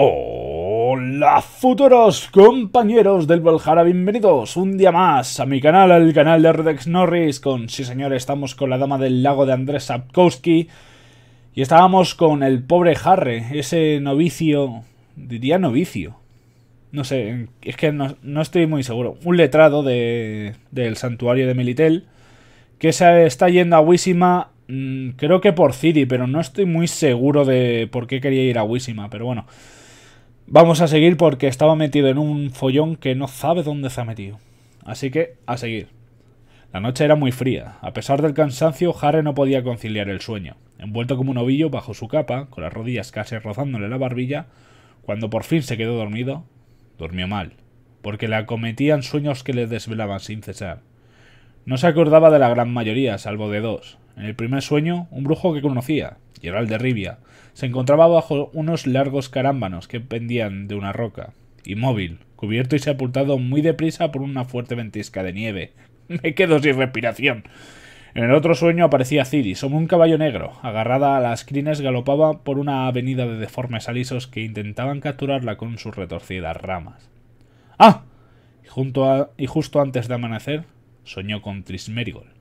Hola futuros compañeros del Valhalla, bienvenidos un día más a mi canal, al canal de Redex Norris con, sí señor, estamos con la dama del lago de Andrés Sapkowski y estábamos con el pobre Harre, ese novicio, diría novicio, no sé, es que no, estoy muy seguro, un letrado de, del santuario de Melitel que se está yendo a Wisima, mm, creo que por Ciri, pero no estoy muy seguro de por qué quería ir a Wisima, pero bueno... Vamos a seguir porque estaba metido en un follón que no sabe dónde se ha metido. Así que, a seguir. La noche era muy fría. A pesar del cansancio, Jare no podía conciliar el sueño. Envuelto como un ovillo bajo su capa, con las rodillas casi rozándole la barbilla, cuando por fin se quedó dormido, durmió mal, porque le acometían sueños que le desvelaban sin cesar. No se acordaba de la gran mayoría, salvo de dos, en el primer sueño, un brujo que conocía, Gerald de Rivia, se encontraba bajo unos largos carámbanos que pendían de una roca, inmóvil, cubierto y sepultado muy deprisa por una fuerte ventisca de nieve. Me quedo sin respiración. En el otro sueño aparecía Ciris, como un caballo negro, agarrada a las crines galopaba por una avenida de deformes alisos que intentaban capturarla con sus retorcidas ramas. ¡Ah! Y, junto a, y justo antes de amanecer, soñó con Trismerigol,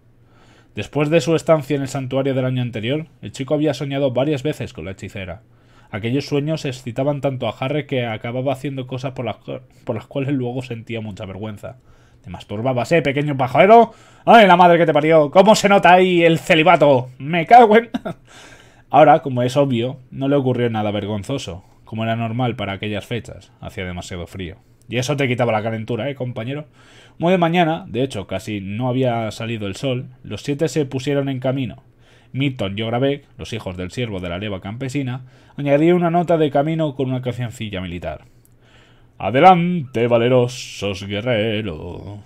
Después de su estancia en el santuario del año anterior, el chico había soñado varias veces con la hechicera. Aquellos sueños excitaban tanto a Harry que acababa haciendo cosas por las, por las cuales luego sentía mucha vergüenza. ¿Te masturbabas, eh, pequeño pajarero. ¡Ay, la madre que te parió! ¿Cómo se nota ahí el celibato? ¡Me cago en...! Ahora, como es obvio, no le ocurrió nada vergonzoso, como era normal para aquellas fechas. Hacía demasiado frío. Y eso te quitaba la calentura, ¿eh, compañero? Muy de mañana, de hecho casi no había salido el sol, los siete se pusieron en camino. Milton y Ogravec, los hijos del siervo de la leva campesina, añadieron una nota de camino con una cancioncilla militar. Adelante, valerosos guerreros.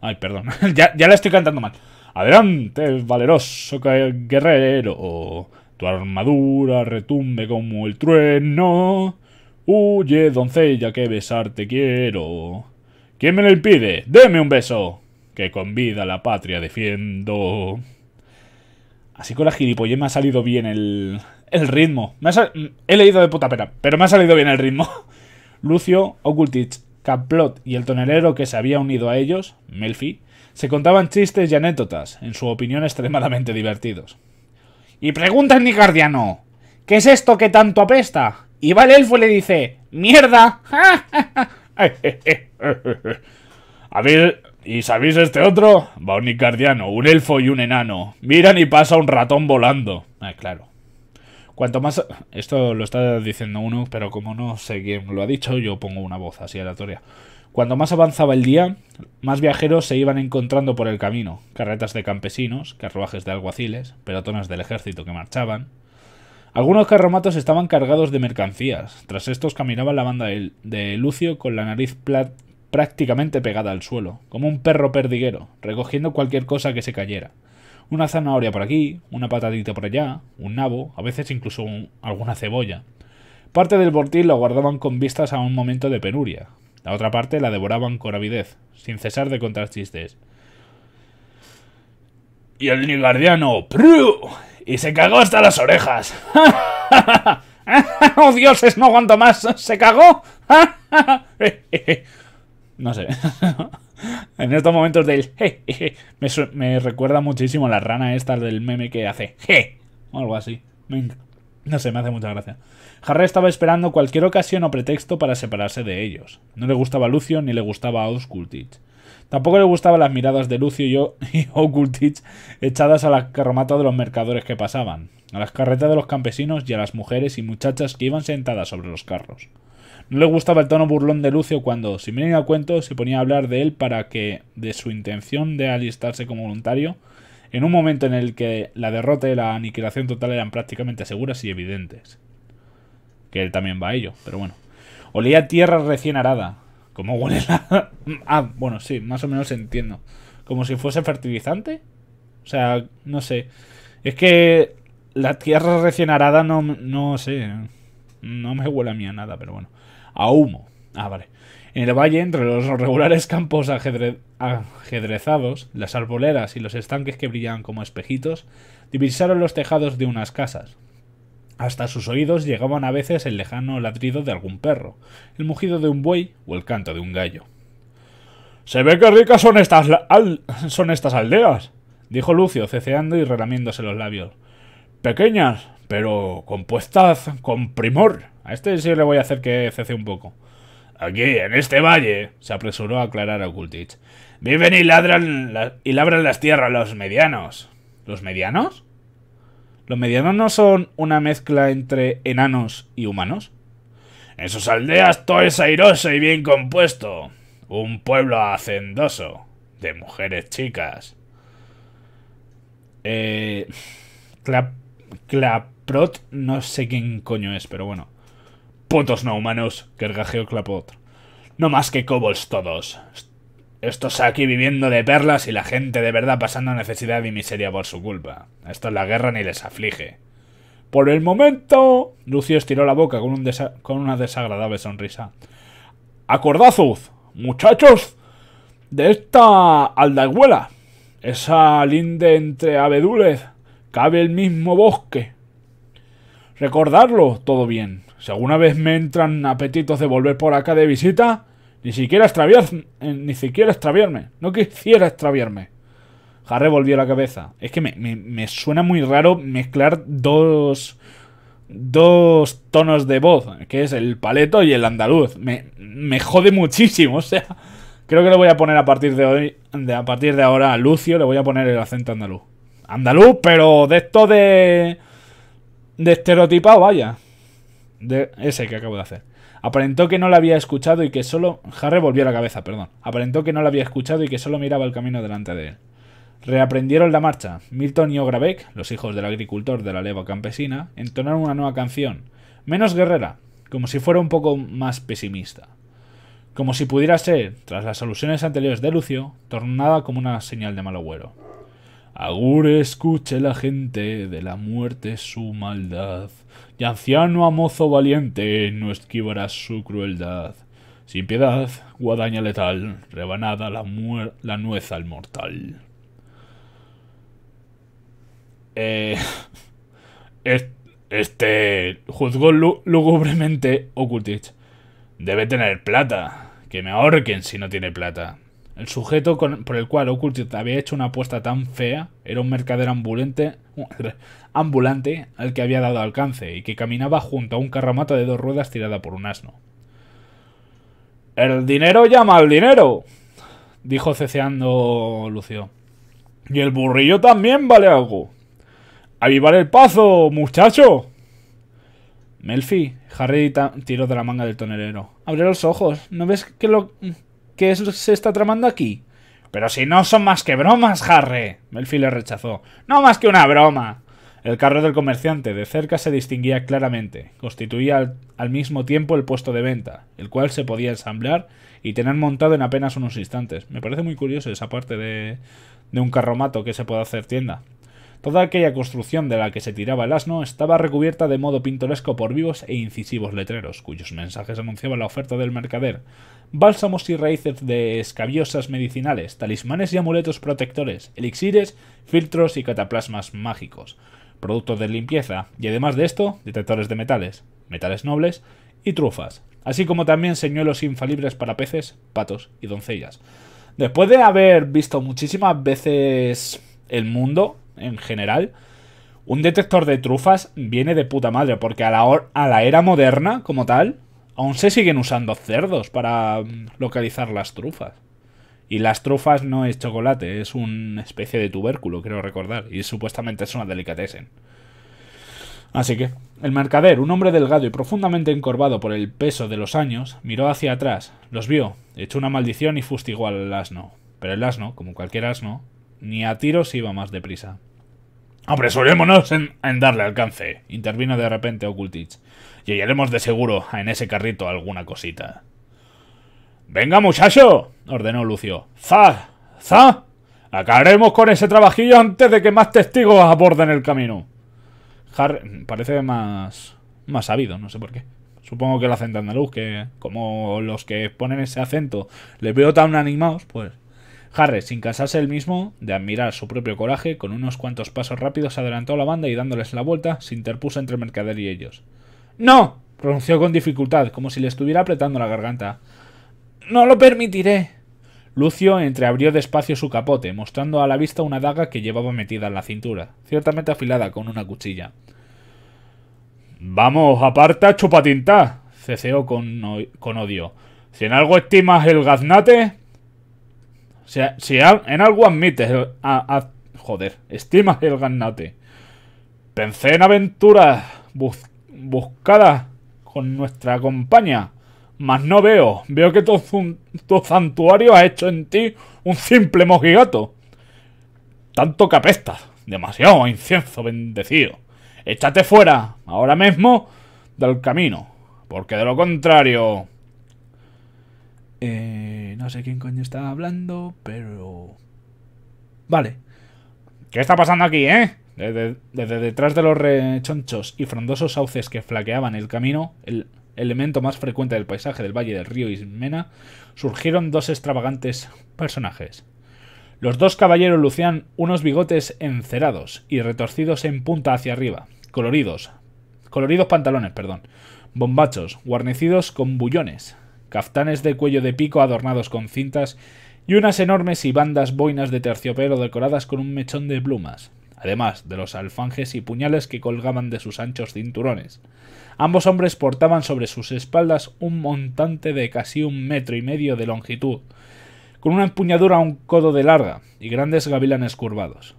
Ay, perdón, ya, ya la estoy cantando mal. Adelante, valeroso guerrero. Tu armadura retumbe como el trueno. Huye, doncella, que besarte quiero. ¿Quién me lo impide? ¡Deme un beso! Que con vida la patria defiendo. Así con la gilipollez me ha salido bien el, el ritmo. he leído de puta pera. pero me ha salido bien el ritmo. Lucio, Ocultich, Caplot y el tonelero que se había unido a ellos, Melfi, se contaban chistes y anécdotas, en su opinión extremadamente divertidos. Y pregunta mi Nicardiano, ¿qué es esto que tanto apesta? Y Valelfo le dice, ¡mierda! Eh, eh, eh. A ver, ¿y sabéis este otro? Va un un elfo y un enano. Miran y pasa un ratón volando. Ah, claro. Cuanto más... Esto lo está diciendo uno, pero como no sé quién lo ha dicho, yo pongo una voz así aleatoria. Cuando más avanzaba el día, más viajeros se iban encontrando por el camino. Carretas de campesinos, carruajes de alguaciles, pelotones del ejército que marchaban. Algunos carromatos estaban cargados de mercancías. Tras estos caminaba la banda de, Lucio con la nariz prácticamente pegada al suelo, como un perro perdiguero, recogiendo cualquier cosa que se cayera. Una zanahoria por aquí, una patadita por allá, un nabo, a veces incluso alguna cebolla. Parte del bortil lo guardaban con vistas a un momento de penuria. La otra parte la devoraban con avidez, sin cesar de contar chistes. Y el nigardiano, ¡pru! Y se cagó hasta las orejas. ¡Oh, dioses, no aguanto más! ¿Se cagó? Eh, eh, eh. No sé. en estos momentos del je, me, recuerda muchísimo a la rana esta del meme que hace je o algo así. no sé, me hace mucha gracia. Harry estaba esperando cualquier ocasión o pretexto para separarse de ellos. No le gustaba Lucio ni le gustaba Auskultich. Tampoco le gustaban las miradas de Lucio y, yo echadas a las carromata de los mercadores que pasaban, a las carretas de los campesinos y a las mujeres y muchachas que iban sentadas sobre los carros. No le gustaba el tono burlón de Lucio cuando, sin venir a cuento, se ponía a hablar de él para que, de su intención de alistarse como voluntario, en un momento en el que la derrota y la aniquilación total eran prácticamente seguras y evidentes. Que él también va a ello, pero bueno. Olía a tierra recién arada. ¿Cómo huele la...? ah, bueno, sí, más o menos entiendo. Como si fuese fertilizante. O sea, no sé. Es que la tierra recién arada no, no sé. No me huele a mí a nada, pero bueno a humo. Ah, vale. En el valle, entre los regulares campos ajedrezados, las arboleras y los estanques que brillaban como espejitos, divisaron los tejados de unas casas. Hasta sus oídos llegaban a veces el lejano ladrido de algún perro, el mugido de un buey o el canto de un gallo. Se ve que ricas son estas, son estas aldeas, dijo Lucio, ceceando y relamiéndose los labios. Pequeñas, pero compuestas con primor. A este sí le voy a hacer que cese un poco. Aquí, en este valle, se apresuró a aclarar a Kultich. Viven y ladran y labran las tierras los medianos. ¿Los medianos? ¿Los medianos no son una mezcla entre enanos y humanos? En sus aldeas todo es airoso y bien compuesto. Un pueblo hacendoso. De mujeres chicas. Eh... Claprot, no sé quién coño es, pero bueno. Putos no humanos, gajeo Clapot... No más que cobos todos. Estos aquí viviendo de perlas y la gente de verdad pasando necesidad y miseria por su culpa. Esto es la guerra ni les aflige. Por el momento. Lucio estiró la boca con, un con una desagradable sonrisa. Acordazos, muchachos, de esta aldahuela. Esa linde entre abedules cabe el mismo bosque. Recordarlo, todo bien. Si alguna vez me entran apetitos de volver por acá de visita, ni siquiera eh, ni siquiera extraviarme. No quisiera extraviarme. Harry volvió la cabeza. Es que me, suena muy raro mezclar dos dos tonos de voz, que es el paleto y el andaluz. Me, me, jode muchísimo, o sea, creo que le voy a poner a partir de hoy, a partir de ahora a Lucio, le voy a poner el acento andaluz. Andaluz, pero de esto de. de estereotipado, vaya. De ese que acabo de hacer. Aparentó que no la había escuchado y que solo. Harry volvió la cabeza, perdón. Aparentó que no la había escuchado y que solo miraba el camino delante de él. Reaprendieron la marcha. Milton y Ogravek, los hijos del agricultor de la leva campesina, entonaron una nueva canción, menos guerrera, como si fuera un poco más pesimista. Como si pudiera ser, tras las alusiones anteriores de Lucio, tornada como una señal de mal agüero. Agure escuche la gente de la muerte su maldad, y anciano a mozo valiente no esquivarás su crueldad. Sin piedad, guadaña letal, rebanada la, la nuez al mortal. Eh, este juzgó lúgubremente Ocultich. Debe tener plata. Que me ahorquen si no tiene plata. El sujeto por el cual Ocultist había hecho una apuesta tan fea era un mercader ambulante, ambulante al que había dado alcance y que caminaba junto a un carramato de dos ruedas tirada por un asno. El dinero llama al dinero, dijo ceceando Lucio. Y el burrillo también vale algo. ¡Avivar el paso, muchacho! Melfi, Harry tiró de la manga del tonelero. Abre los ojos, ¿no ves que lo ¿Qué es, se está tramando aquí? Pero si no son más que bromas, Harry. Melfi le rechazó. No más que una broma. El carro del comerciante de cerca se distinguía claramente. Constituía al, mismo tiempo el puesto de venta, el cual se podía ensamblar y tener montado en apenas unos instantes. Me parece muy curioso esa parte de, de un carromato que se puede hacer tienda. Toda aquella construcción de la que se tiraba el asno estaba recubierta de modo pintoresco por vivos e incisivos letreros, cuyos mensajes anunciaban la oferta del mercader. Bálsamos y raíces de escabiosas medicinales, talismanes y amuletos protectores, elixires, filtros y cataplasmas mágicos, productos de limpieza y además de esto, detectores de metales, metales nobles y trufas, así como también señuelos infalibles para peces, patos y doncellas. Después de haber visto muchísimas veces el mundo, en general, un detector de trufas viene de puta madre, porque a la, era moderna, como tal, aún se siguen usando cerdos para mm, localizar las trufas. Y las trufas no es chocolate, es una especie de tubérculo, creo recordar, y supuestamente es una delicatessen. Así que, el mercader, un hombre delgado y profundamente encorvado por el peso de los años, miró hacia atrás, los vio, echó una maldición y fustigó al asno. Pero el asno, como cualquier asno, ni a tiros iba más deprisa. Apresurémonos en, darle alcance, intervino de repente Ocultich. Y hallaremos de seguro en ese carrito alguna cosita. Venga, muchacho, ordenó Lucio. ¡Za! ¡Za! Acabaremos con ese trabajillo antes de que más testigos aborden el camino. Har parece más, más sabido, no sé por qué. Supongo que el acento andaluz, que como los que ponen ese acento les veo tan animados, pues Harry, sin cansarse él mismo de admirar su propio coraje, con unos cuantos pasos rápidos adelantó a la banda y dándoles la vuelta se interpuso entre mercader y ellos. ¡No! pronunció con dificultad, como si le estuviera apretando la garganta. ¡No lo permitiré! Lucio entreabrió despacio su capote, mostrando a la vista una daga que llevaba metida en la cintura, ciertamente afilada con una cuchilla. Vamos, aparta, chupatinta, ceceó con, con odio. Si en algo estimas el gaznate, si, en algo admites el, a, joder, estimas el ganate. Pensé en aventuras buscadas con nuestra compañía. Mas no veo. Veo que tu, santuario ha hecho en ti un simple mojigato. Tanto que Demasiado incienso bendecido. Échate fuera, ahora mismo, del camino. Porque de lo contrario... Eh no sé quién coño estaba hablando, pero... Vale. ¿Qué está pasando aquí, eh? Desde, detrás de los rechonchos y frondosos sauces que flaqueaban el camino, el elemento más frecuente del paisaje del valle del río Ismena, surgieron dos extravagantes personajes. Los dos caballeros lucían unos bigotes encerados y retorcidos en punta hacia arriba, coloridos, coloridos pantalones, perdón, bombachos, guarnecidos con bullones, caftanes de cuello de pico adornados con cintas y unas enormes y bandas boinas de terciopelo decoradas con un mechón de plumas, además de los alfanjes y puñales que colgaban de sus anchos cinturones. Ambos hombres portaban sobre sus espaldas un montante de casi un metro y medio de longitud, con una empuñadura a un codo de larga y grandes gavilanes curvados.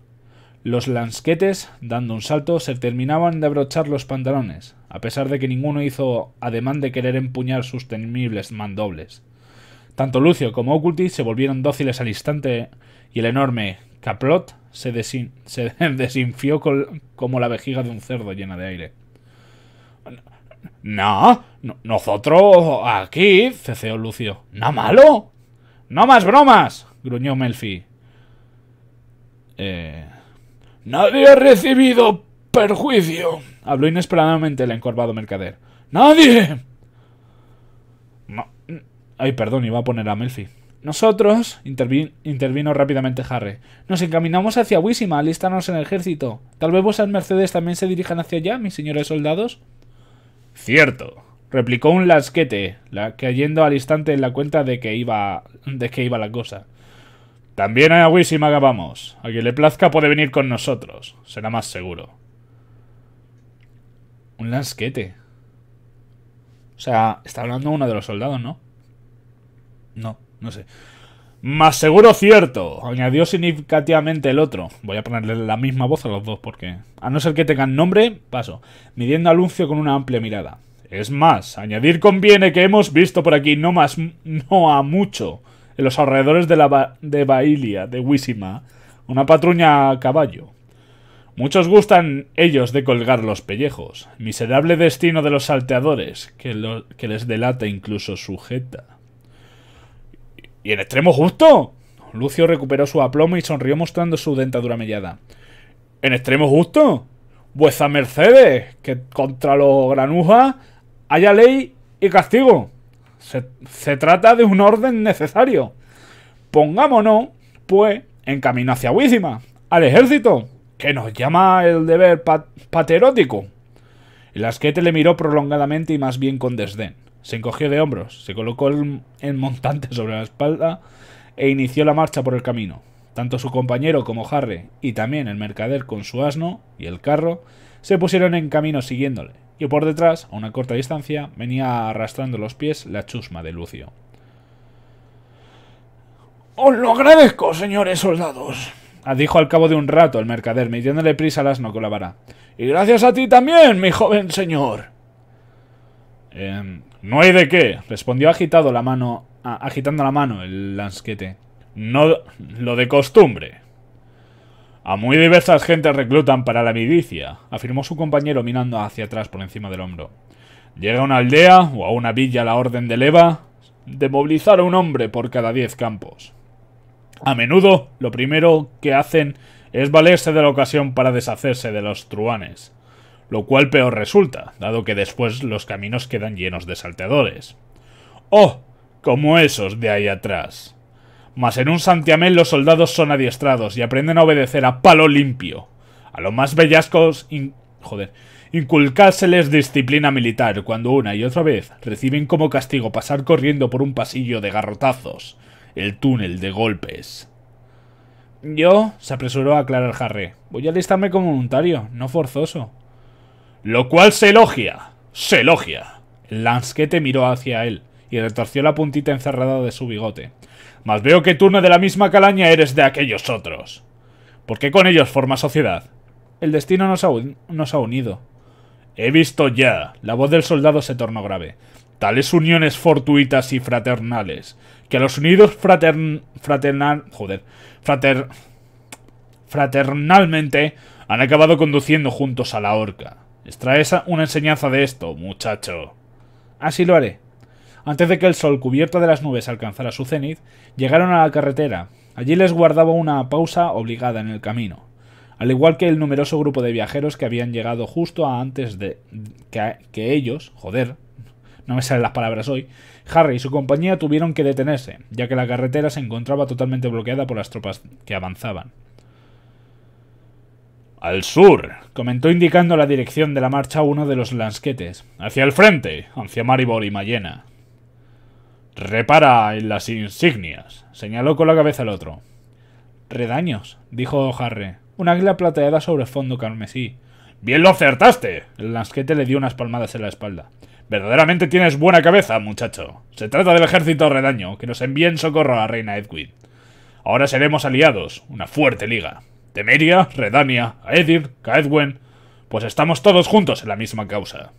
Los lansquetes, dando un salto, se terminaban de abrochar los pantalones, a pesar de que ninguno hizo ademán de querer empuñar sus temibles mandobles. Tanto Lucio como Oculti se volvieron dóciles al instante y el enorme Caplot se, desinfió como la vejiga de un cerdo llena de aire. No, nosotros aquí, ceceó Lucio. ¿No malo? ¡No más bromas! gruñó Melfi. Eh, Nadie ha recibido perjuicio, habló inesperadamente el encorvado mercader. ¡Nadie! No. Mm, ay, perdón, iba a poner a Melfi. Nosotros, intervino rápidamente Harry, nos encaminamos hacia Wisima, alistarnos en el ejército. Tal vez vuestras mercedes también se dirijan hacia allá, mis señores soldados. Cierto, replicó un lasquete, cayendo al instante en la cuenta de que iba, de que iba la cosa. También a Wisima. vamos. A quien le plazca puede venir con nosotros. Será más seguro. Un lansquete. O sea, está hablando uno de los soldados, ¿no? No, no sé. Más seguro cierto, añadió significativamente el otro. Voy a ponerle la misma voz a los dos porque, a no ser que tengan nombre, paso, midiendo a con una amplia mirada. Es más, añadir conviene que hemos visto por aquí no más, no a mucho, en los alrededores de, la de Bailia, de Wisima, una patruña a caballo. Muchos gustan ellos de colgar los pellejos, miserable destino de los salteadores, que, les delata incluso sujeta. ¿Y en extremo justo? Lucio recuperó su aplomo y sonrió mostrando su dentadura mellada. ¿En extremo justo? Vuesa Mercedes, que contra los granujas haya ley y castigo. Se, trata de un orden necesario. Pongámonos, pues, en camino hacia Wisima, al ejército, que nos llama el deber paterótico. El asquete le miró prolongadamente y más bien con desdén. Se encogió de hombros, se colocó el, el, montante sobre la espalda e inició la marcha por el camino. Tanto su compañero como Harry, y también el mercader con su asno y el carro, se pusieron en camino siguiéndole y por detrás, a una corta distancia, venía arrastrando los pies la chusma de Lucio. Os lo agradezco, señores soldados, dijo al cabo de un rato el mercader, metiéndole prisa al asno con la Y gracias a ti también, mi joven señor. Em, no hay de qué, respondió agitado la mano, agitando la mano el lansquete. No lo de costumbre. A muy diversas gentes reclutan para la milicia, afirmó su compañero mirando hacia atrás por encima del hombro. Llega a una aldea o a una villa la orden de leva de movilizar a un hombre por cada diez campos. A menudo, lo primero que hacen es valerse de la ocasión para deshacerse de los truanes, lo cual peor resulta, dado que después los caminos quedan llenos de salteadores. ¡Oh! Como esos de ahí atrás. Mas en un santiamén los soldados son adiestrados y aprenden a obedecer a palo limpio. A los más bellascos... Joder. Inculcárseles disciplina militar cuando una y otra vez reciben como castigo pasar corriendo por un pasillo de garrotazos, el túnel de golpes. Yo, se apresuró a aclarar jarre, voy a listarme como voluntario, no forzoso. Lo cual se elogia, se elogia. El lansquete miró hacia él y retorció la puntita encerrada de su bigote mas veo que tú de la misma calaña eres de aquellos otros. ¿Por qué con ellos forma sociedad? El destino nos ha, unido. He visto ya. La voz del soldado se tornó grave. Tales uniones fortuitas y fraternales, que a los unidos fratern, fraternal... joder, fraternalmente han acabado conduciendo juntos a la horca. Extraes una enseñanza de esto, muchacho. Así lo haré. Antes de que el sol cubierto de las nubes alcanzara su cenit, llegaron a la carretera. Allí les guardaba una pausa obligada en el camino, al igual que el numeroso grupo de viajeros que habían llegado justo antes de que, ellos, joder, no me salen las palabras hoy, Harry y su compañía tuvieron que detenerse, ya que la carretera se encontraba totalmente bloqueada por las tropas que avanzaban. Al sur, comentó indicando la dirección de la marcha uno de los lansquetes. Hacia el frente, hacia Maribor y Mayena. Repara en las insignias, señaló con la cabeza el otro. Redaños, dijo jarre Un águila plateada sobre fondo carmesí. Bien lo acertaste. El lasquete le dio unas palmadas en la espalda. Verdaderamente tienes buena cabeza, muchacho. Se trata del ejército redaño, que nos envía en socorro a la reina Edwin. Ahora seremos aliados, una fuerte liga. Temeria, Redania, Edir, Caedwen, pues estamos todos juntos en la misma causa.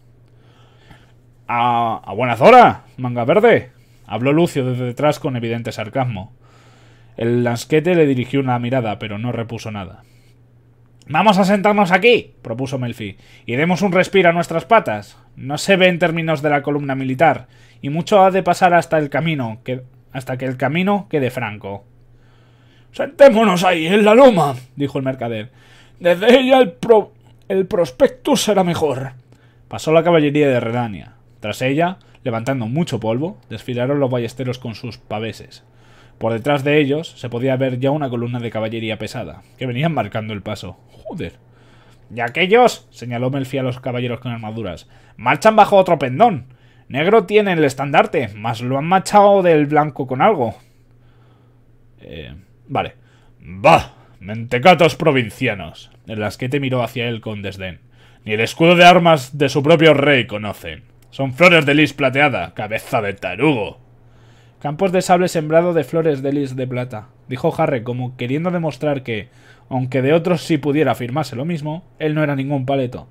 ¿A, a buenas horas, manga verde? Habló Lucio desde detrás con evidente sarcasmo. El lasquete le dirigió una mirada, pero no repuso nada. Vamos a sentarnos aquí, propuso Melfi, y demos un respiro a nuestras patas. No se ve en términos de la columna militar, y mucho ha de pasar hasta el camino, que, hasta que el camino quede franco. Sentémonos ahí, en la loma, dijo el mercader. Desde ella el, prospecto el será mejor. Pasó la caballería de Redania. Tras ella, levantando mucho polvo, desfilaron los ballesteros con sus paveses. Por detrás de ellos se podía ver ya una columna de caballería pesada, que venían marcando el paso. ¡Joder! ¡Y aquellos! señaló Melfi a los caballeros con armaduras. ¡Marchan bajo otro pendón! Negro tiene el estandarte, mas lo han machado del blanco con algo. Eh, vale. ¡Bah! Mentecatos provincianos. El asquete miró hacia él con desdén. Ni el escudo de armas de su propio rey conocen. Son flores de lis plateada, cabeza de tarugo. Campos de sable sembrado de flores de lis de plata, dijo Harry como queriendo demostrar que, aunque de otros sí pudiera afirmarse lo mismo, él no era ningún paleto.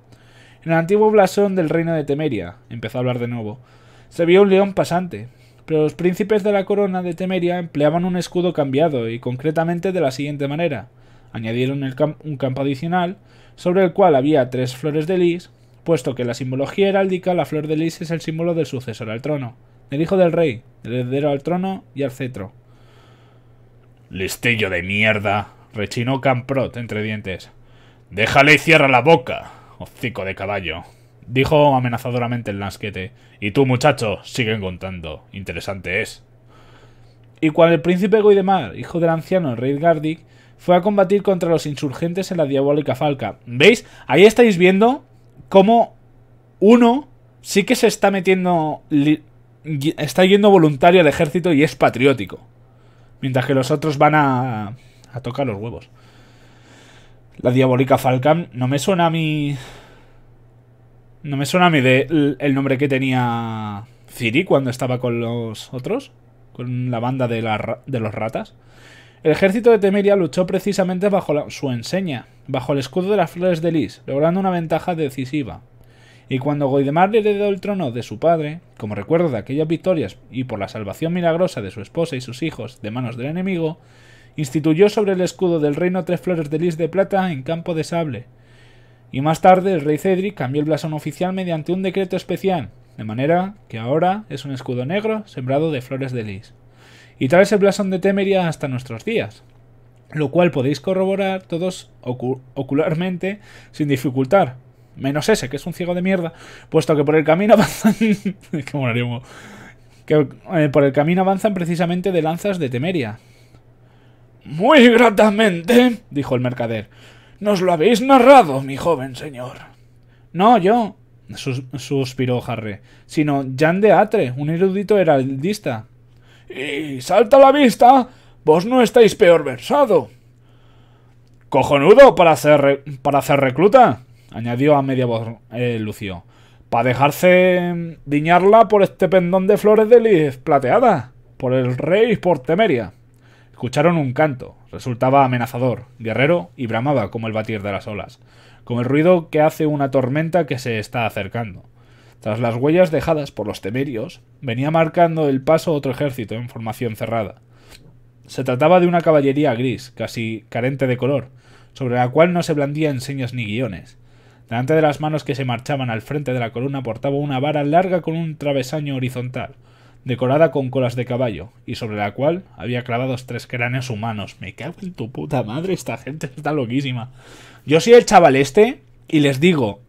En el antiguo blasón del reino de Temeria, empezó a hablar de nuevo, se vio un león pasante, pero los príncipes de la corona de Temeria empleaban un escudo cambiado y concretamente de la siguiente manera. Añadieron un campo adicional, sobre el cual había tres flores de lis, puesto que en la simbología heráldica la flor de lis es el símbolo del sucesor al trono, El hijo del rey, del heredero al trono y al cetro. Listillo de mierda, rechinó Camprot entre dientes. Déjale y cierra la boca, hocico de caballo, dijo amenazadoramente el Nasquete. Y tú, muchacho, siguen contando. Interesante es. Y cuando el príncipe Goidemar, hijo del anciano rey Gardic, fue a combatir contra los insurgentes en la diabólica falca. ¿Veis? Ahí estáis viendo como uno sí que se está metiendo, está yendo voluntario al ejército y es patriótico. Mientras que los otros van a, a tocar los huevos. La diabólica Falcán no me suena a mí... No me suena a mí de el nombre que tenía Ciri cuando estaba con los otros. Con la banda de, de los ratas. El ejército de Temeria luchó precisamente bajo su enseña, bajo el escudo de las flores de Lis, logrando una ventaja decisiva. Y cuando Goidemar le heredó el trono de su padre, como recuerdo de aquellas victorias y por la salvación milagrosa de su esposa y sus hijos de manos del enemigo, instituyó sobre el escudo del reino tres flores de lis de plata en campo de sable. Y más tarde el rey Cedric cambió el blasón oficial mediante un decreto especial, de manera que ahora es un escudo negro sembrado de flores de lis y tal el blasón de Temeria hasta nuestros días, lo cual podéis corroborar todos ocularmente sin dificultar. Menos ese, que es un ciego de mierda, puesto que por el camino avanzan... que, que eh, por el camino avanzan precisamente de lanzas de Temeria. Muy gratamente, dijo el mercader. Nos lo habéis narrado, mi joven señor. No, yo, suspiró Harry, sino Jan de Atre, un erudito heraldista, y salta a la vista, vos no estáis peor versado. Cojonudo para hacer, para hacer recluta, añadió a media voz eh, Lucio. Para dejarse diñarla por este pendón de flores de lis plateada, por el rey y por Temeria. Escucharon un canto, resultaba amenazador, guerrero y bramaba como el batir de las olas, como el ruido que hace una tormenta que se está acercando. Tras las huellas dejadas por los temerios, venía marcando el paso otro ejército en formación cerrada. Se trataba de una caballería gris, casi carente de color, sobre la cual no se blandían señas ni guiones. Delante de las manos que se marchaban al frente de la columna portaba una vara larga con un travesaño horizontal, decorada con colas de caballo, y sobre la cual había clavados tres cráneos humanos. Me cago en tu puta madre, esta gente está loquísima. Yo soy el chaval este, y les digo,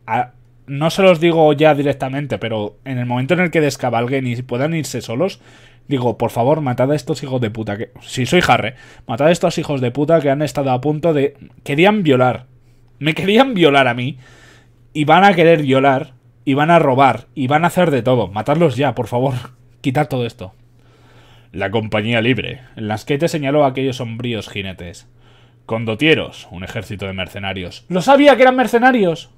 no se los digo ya directamente, pero en el momento en el que descabalguen y puedan irse solos, digo, por favor, matad a estos hijos de puta que... Si soy Harry, matad a estos hijos de puta que han estado a punto de... Querían violar. Me querían violar a mí. Y van a querer violar. Y van a robar. Y van a hacer de todo. Matadlos ya, por favor. Quitar todo esto. La compañía libre. En las que te señaló a aquellos sombríos jinetes. Condotieros, un ejército de mercenarios. ¡Lo sabía que eran mercenarios!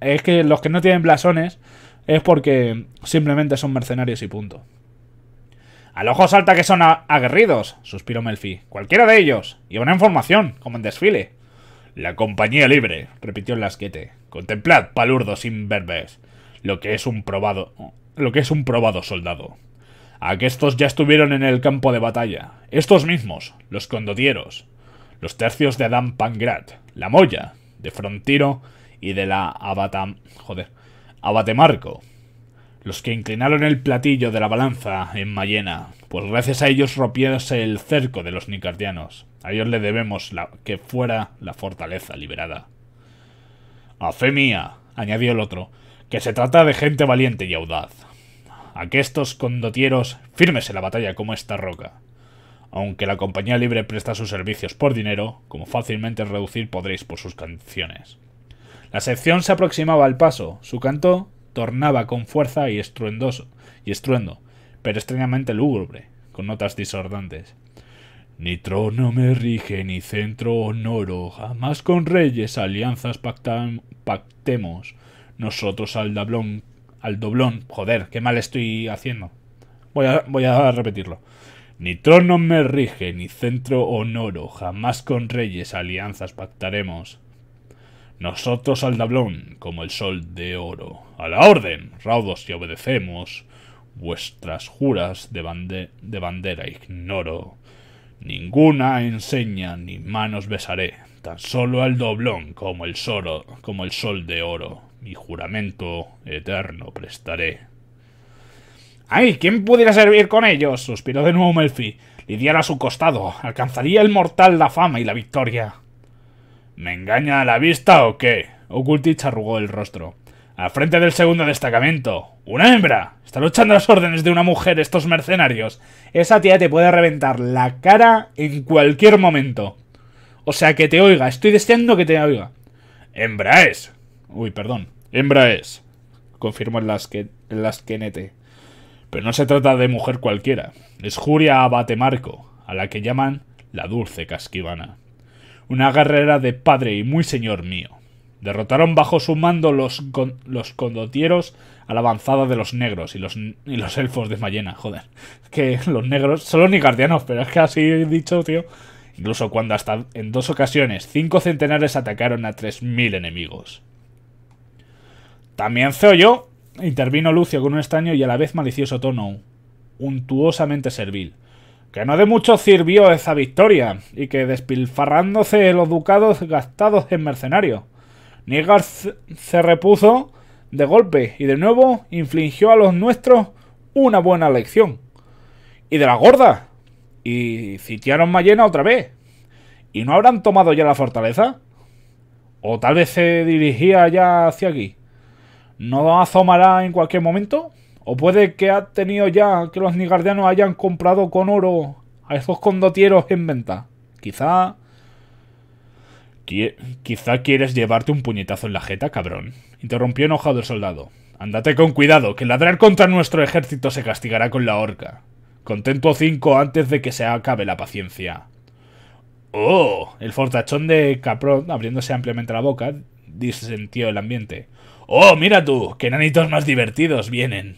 Es que los que no tienen blasones es porque simplemente son mercenarios y punto. Al ojo salta que son aguerridos, suspiró Melfi. Cualquiera de ellos. Y una información, como en desfile. La compañía libre, repitió el lasquete. Contemplad, sin verbes, lo que es un probado. lo que es un probado soldado. Aquestos ya estuvieron en el campo de batalla. Estos mismos, los condodieros. los tercios de Adam Pangrat, la Moya, de Frontiro y de la Abatam... Joder. Abatemarco. Los que inclinaron el platillo de la balanza en Mayena, pues gracias a ellos rompiese el cerco de los nicardianos. A ellos le debemos la, que fuera la fortaleza liberada. A fe mía, añadió el otro, que se trata de gente valiente y audaz. A que estos condotieros en la batalla como esta roca. Aunque la compañía libre presta sus servicios por dinero, como fácilmente reducir podréis por sus canciones. La sección se aproximaba al paso, su canto tornaba con fuerza y estruendoso, y estruendo, pero extrañamente lúgubre, con notas disordantes. Ni trono me rige, ni centro honoro, jamás con reyes alianzas pactemos, nosotros al doblón, al doblón, joder, qué mal estoy haciendo. Voy a, voy a repetirlo. Ni trono me rige, ni centro honoro, jamás con reyes alianzas pactaremos, nosotros al doblón, como el sol de oro. A la orden, raudos y obedecemos. Vuestras juras de, bandera ignoro. Ninguna enseña ni manos besaré, tan solo al doblón como el, soro, como el sol de oro. Mi juramento eterno prestaré. ¡Ay! ¿Quién pudiera servir con ellos? suspiró de nuevo Melfi. Lidiar a su costado, alcanzaría el mortal la fama y la victoria. ¿Me engaña a la vista o qué? Ocultich arrugó el rostro. Al frente del segundo destacamento. ¡Una hembra! Está luchando las órdenes de una mujer estos mercenarios. Esa tía te puede reventar la cara en cualquier momento. O sea, que te oiga. Estoy deseando que te oiga. Hembra es. Uy, perdón. Hembra es. Confirmó el, las que Pero no se trata de mujer cualquiera. Es Juria Abatemarco, a la que llaman la dulce casquivana una guerrera de padre y muy señor mío. Derrotaron bajo su mando los, los condotieros a la avanzada de los negros y los, los elfos de Mayena, joder. que los negros solo ni guardianos, pero es que así he dicho, tío. Incluso cuando hasta en dos ocasiones cinco centenares atacaron a tres mil enemigos. También se yo. intervino Lucio con un extraño y a la vez malicioso tono, untuosamente servil que no de mucho sirvió esa victoria, y que despilfarrándose los ducados gastados en mercenarios. Nígar se repuso de golpe y de nuevo infligió a los nuestros una buena lección. Y de la gorda. Y sitiaron Mayena otra vez. ¿Y no habrán tomado ya la fortaleza? ¿O tal vez se dirigía ya hacia aquí? ¿No asomará en cualquier momento? O puede que ha tenido ya que los nigardianos hayan comprado con oro a esos condotieros en venta. Quizá... Quizá quieres llevarte un puñetazo en la jeta, cabrón. Interrumpió enojado el soldado. ¡Ándate con cuidado, que ladrar contra nuestro ejército se castigará con la horca. Contento cinco antes de que se acabe la paciencia. ¡Oh! El fortachón de Caprón, abriéndose ampliamente la boca, disentió el ambiente. ¡Oh, mira tú! ¡Qué nanitos más divertidos vienen!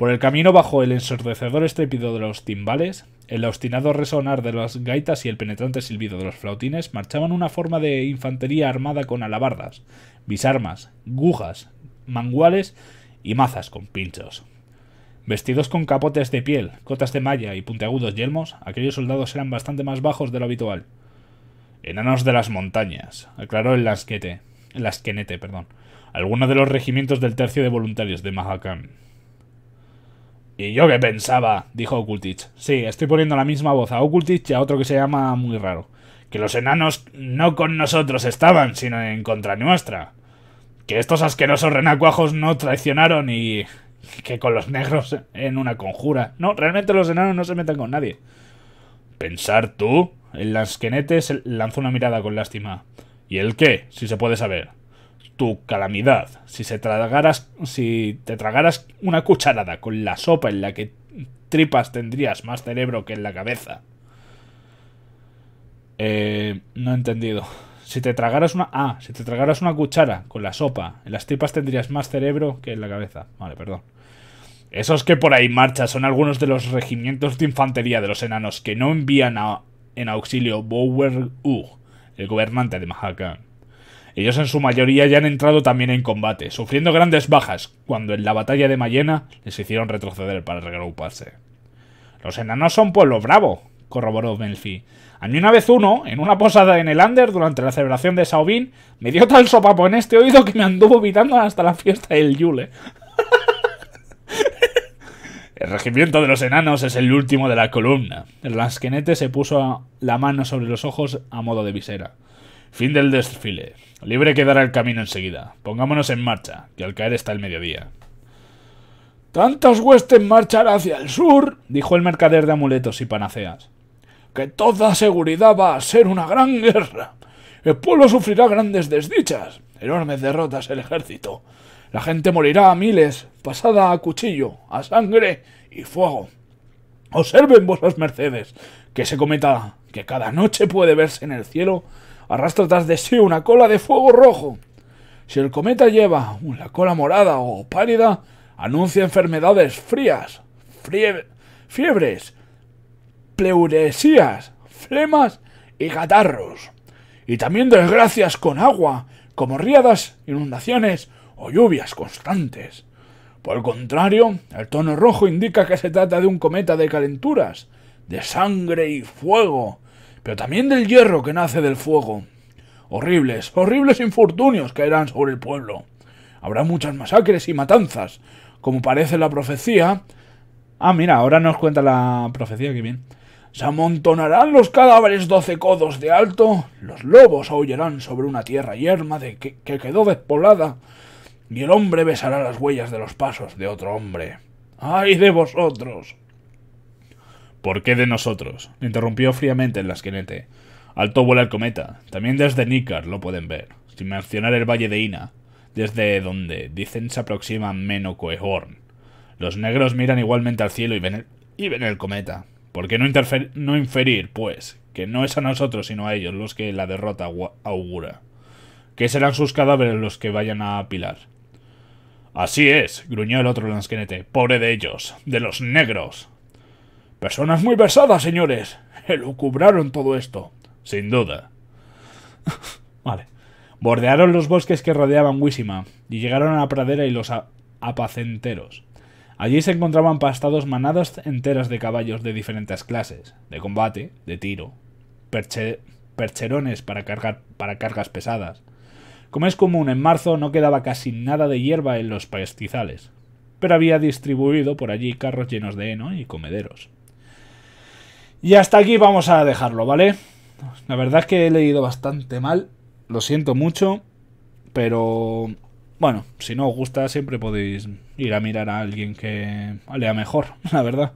Por el camino bajo el ensordecedor estrépido de los timbales, el obstinado resonar de las gaitas y el penetrante silbido de los flautines marchaban una forma de infantería armada con alabardas, bisarmas, gujas, manguales y mazas con pinchos. Vestidos con capotes de piel, cotas de malla y puntiagudos yelmos, aquellos soldados eran bastante más bajos de lo habitual. Enanos de las montañas, aclaró el lasquete, lasquenete, perdón, algunos de los regimientos del tercio de voluntarios de Mahakam. Y yo que pensaba, dijo Ocultich. Sí, estoy poniendo la misma voz a Ocultich y a otro que se llama muy raro. Que los enanos no con nosotros estaban, sino en contra nuestra. Que estos asquerosos renacuajos no traicionaron y... que con los negros en una conjura. No, realmente los enanos no se meten con nadie. ¿Pensar tú? El lasquenete lanzó una mirada con lástima. ¿Y el qué, si se puede saber? tu calamidad. Si, si te tragaras una cucharada con la sopa en la que tripas tendrías más cerebro que en la cabeza. Eh, no he entendido. Si te tragaras una... Ah, si te tragaras una cuchara con la sopa, en las tripas tendrías más cerebro que en la cabeza. Vale, perdón. Esos que por ahí marcha son algunos de los regimientos de infantería de los enanos que no envían en auxilio Bower U, el gobernante de Mahakan. Ellos en su mayoría ya han entrado también en combate, sufriendo grandes bajas, cuando en la batalla de Mayena les hicieron retroceder para regruparse. Los enanos son pueblo bravo, corroboró Melfi. A mí una vez uno, en una posada en el Ander durante la celebración de Saobin, me dio tal sopapo en este oído que me anduvo vitando hasta la fiesta del Yule. El regimiento de los enanos es el último de la columna. El lasquenete se puso la mano sobre los ojos a modo de visera. Fin del desfile. Libre quedará el camino enseguida. Pongámonos en marcha, que al caer está el mediodía. Tantas huestes marchar hacia el sur, dijo el mercader de amuletos y panaceas, que toda seguridad va a ser una gran guerra. El pueblo sufrirá grandes desdichas, enormes derrotas el ejército. La gente morirá a miles, pasada a cuchillo, a sangre y fuego. Observen vuestras mercedes, que se cometa que cada noche puede verse en el cielo arrastra tras de sí una cola de fuego rojo. Si el cometa lleva una cola morada o pálida, anuncia enfermedades frías, fiebres, pleuresías, flemas y catarros. Y también desgracias con agua, como riadas, inundaciones o lluvias constantes. Por el contrario, el tono rojo indica que se trata de un cometa de calenturas, de sangre y fuego, pero también del hierro que nace del fuego. Horribles, horribles infortunios caerán sobre el pueblo. Habrá muchas masacres y matanzas, como parece la profecía. Ah, mira, ahora nos cuenta la profecía, que bien. Se amontonarán los cadáveres doce codos de alto, los lobos aullarán sobre una tierra yerma de que, que quedó despoblada, y el hombre besará las huellas de los pasos de otro hombre. ¡Ay de vosotros! ¿Por qué de nosotros? interrumpió fríamente el lasquenete. Alto vuela el cometa. También desde Nícar lo pueden ver, sin mencionar el valle de Ina, desde donde dicen se aproxima Menocoehorn. Los negros miran igualmente al cielo y ven el, y ven el cometa. ¿Por qué no, inferir, pues, que no es a nosotros sino a ellos los que la derrota augura? —¿Qué serán sus cadáveres los que vayan a apilar. Así es, gruñó el otro lansquenete. Pobre de ellos, de los negros. Personas muy versadas, señores. Elucubraron todo esto. Sin duda. vale. Bordearon los bosques que rodeaban Wisima y llegaron a la pradera y los apacenteros. Allí se encontraban pastados manadas enteras de caballos de diferentes clases, de combate, de tiro, percherones para, cargar, para cargas pesadas. Como es común, en marzo no quedaba casi nada de hierba en los pastizales, pero había distribuido por allí carros llenos de heno y comederos. Y hasta aquí vamos a dejarlo, ¿vale? La verdad es que he leído bastante mal, lo siento mucho, pero bueno, si no os gusta siempre podéis ir a mirar a alguien que lea mejor, la verdad.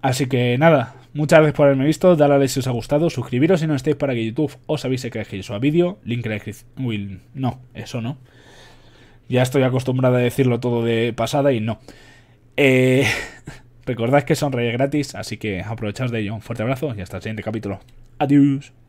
Así que nada, muchas gracias por haberme visto, dadle a like si os ha gustado, suscribiros si no estáis para que YouTube os avise que dejéis su vídeo, link en la descripción... no, eso no. Ya estoy acostumbrado a decirlo todo de pasada y no. Eh... Recordad que son reyes gratis, así que aprovechad de ello. Un fuerte abrazo y hasta el siguiente capítulo. Adiós.